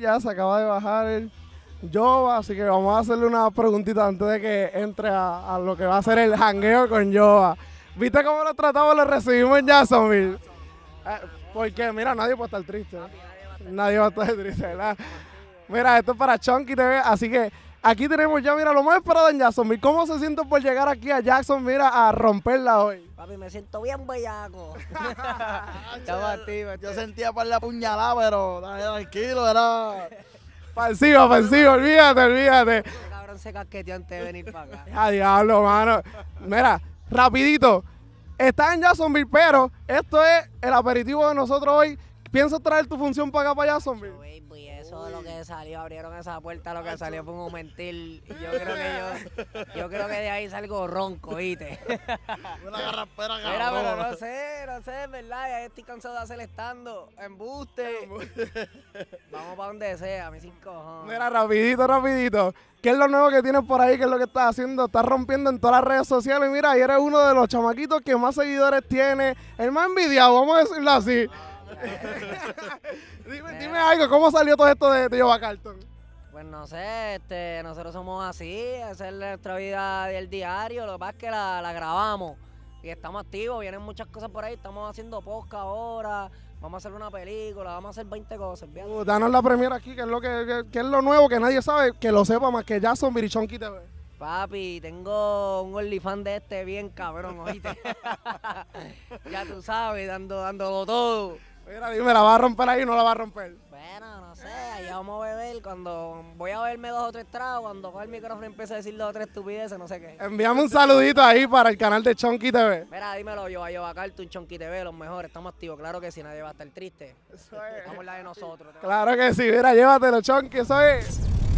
ya se acaba de bajar el Jova, así que vamos a hacerle una preguntita antes de que entre a, lo que va a ser el hangueo con Jova. ¿Viste cómo lo tratamos? Lo recibimos en Jacksonville. Eh, porque, mira, nadie puede estar triste. Nadie va a estar triste, Mira, esto es para Chunky TV, así que Aquí tenemos ya, mira, lo más esperado en Jacksonville. ¿Cómo se siente por llegar aquí a Jackson, mira, a romperla hoy? Papi, me siento bien bellaco. Yo este. sentía para la puñalada, pero tranquilo, ¿verdad? Pasivo, ofensivo, olvídate, olvídate. Este cabrón se casqueteó antes de venir para acá. A diablo, mano. Mira, rapidito. Está en Jacksonville, pero esto es el aperitivo de nosotros hoy. ¿Piensas traer tu función para acá, para Jacksonville? Todo lo que salió, abrieron esa puerta, lo que salió fue un mentir. Y yo creo que yo, yo creo que de ahí salgo ronco, ¿viste? Una garrapera, cabrón. Mira, pero no sé, no sé, es verdad, ya estoy cansado de hacer estando, embuste. Vamos para donde sea, mis cinco cojones. Mira, rapidito, rapidito. ¿Qué es lo nuevo que tienes por ahí? ¿Qué es lo que estás haciendo? Estás rompiendo en todas las redes sociales. Mira, y eres uno de los chamaquitos que más seguidores tiene. El más envidiado, vamos a decirlo así. dime, algo, ¿cómo salió todo esto de, Tío Bacarton? Pues no sé, este, nosotros somos así, esa es nuestra vida del diario, lo que pasa es que la, grabamos y estamos activos, vienen muchas cosas por ahí, estamos haciendo Posca ahora, vamos a hacer una película, vamos a hacer 20 cosas. Uh, danos la premiera aquí, que es lo que, es lo nuevo, que nadie sabe, que lo sepa más que Jason son TV. Papi, tengo un Fan de este bien cabrón, oíste. ya tú sabes, dando, dándolo todo. Mira, dime, ¿la va a romper ahí o no la va a romper? Bueno, no sé, ya vamos a beber. Cuando voy a verme dos o tres tragos, cuando coge el micrófono y empiezo a decir dos o tres estupideces, no sé qué. Envíame un saludito ahí para el canal de Chonky TV. Mira, dímelo, yo, voy a un Chonky TV, los mejores, estamos activos. Claro que sí, nadie va a estar triste. Eso es. Estamos la de nosotros. Claro que sí, mira, llévatelo, Chonky, eso es.